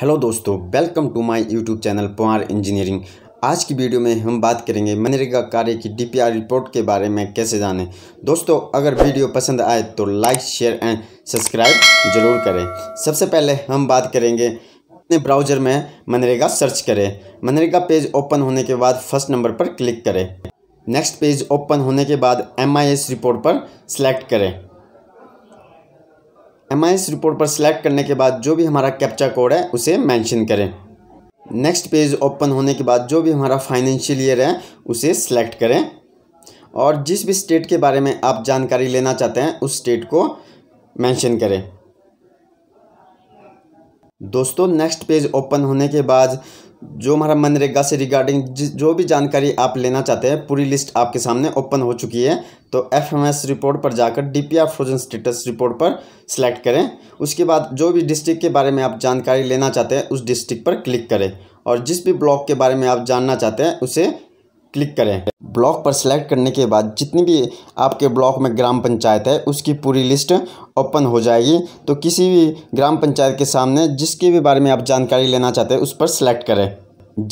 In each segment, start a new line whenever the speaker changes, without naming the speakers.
hello दोस्तों welcome to my YouTube channel Pawar engineering आज की वीडियो में हम बात करेंगे मनरेगा कार्य की डीपीआर रिपोर्ट के बारे में कैसे जानें दोस्तों अगर वीडियो पसंद आए तो लाइक शेयर एंड सब्सक्राइब जरूर करें सबसे पहले हम बात करेंगे अपने ब्राउजर में मनरेगा सर्च करें मनरेगा पेज ओपन होने के बाद फर्स्ट नंबर पर क्लिक करें नेक्स्ट पेज ओपन होने के बाद एम रिपोर्ट पर सेलेक्ट करें एम आई एस रिपोर्ट पर सिलेक्ट करने के बाद जो भी हमारा कैप्चा कोड है उसे मैंशन करें नेक्स्ट पेज ओपन होने के बाद जो भी हमारा फाइनेंशियल ईयर है उसे सिलेक्ट करें और जिस भी स्टेट के बारे में आप जानकारी लेना चाहते हैं उस स्टेट को मेंशन करें दोस्तों नेक्स्ट पेज ओपन होने के बाद जो हमारा मनरेगा से रिगार्डिंग जो भी जानकारी आप लेना चाहते हैं पूरी लिस्ट आपके सामने ओपन हो चुकी है तो एफएमएस रिपोर्ट पर जाकर डीपीआर फ्रोजन स्टेटस रिपोर्ट पर सिलेक्ट करें उसके बाद जो भी डिस्ट्रिक्ट के बारे में आप जानकारी लेना चाहते हैं उस डिस्ट्रिक्ट पर क्लिक करें और जिस भी ब्लॉक के बारे में आप जानना चाहते हैं उसे क्लिक करें ब्लॉक पर सेलेक्ट करने के बाद जितनी भी आपके ब्लॉक में ग्राम पंचायत है उसकी पूरी लिस्ट ओपन हो जाएगी तो किसी भी ग्राम पंचायत के सामने जिसके भी बारे में आप जानकारी लेना चाहते हैं उस पर सिलेक्ट करें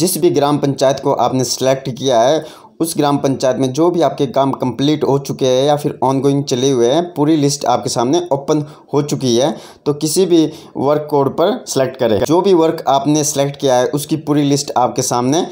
जिस भी ग्राम पंचायत को आपने सेलेक्ट किया है उस ग्राम पंचायत में जो भी आपके काम कंप्लीट हो चुके हैं या फिर ऑनगोइंग चले हुए हैं पूरी लिस्ट आपके सामने ओपन हो चुकी है तो किसी भी वर्क कोड पर सेलेक्ट करें जो भी वर्क आपने सेलेक्ट किया है उसकी पूरी लिस्ट आपके सामने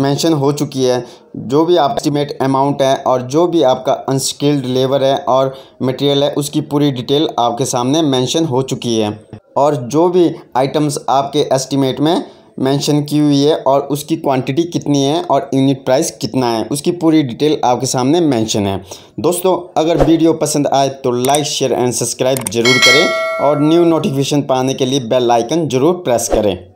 मेंशन हो चुकी है जो भी आप एस्टिमेट अमाउंट है और जो भी आपका अनस्किल्ड लेबर है और मटेरियल है उसकी पूरी डिटेल आपके सामने मेंशन हो चुकी है और जो भी आइटम्स आपके एस्टिमेट में मेंशन की हुई है और उसकी क्वांटिटी कितनी है और यूनिट प्राइस कितना है उसकी पूरी डिटेल आपके सामने मेंशन है दोस्तों अगर वीडियो पसंद आए तो लाइक शेयर एंड सब्सक्राइब जरूर करें और न्यू नोटिफिकेशन पाने के लिए बेल आइकन जरूर प्रेस करें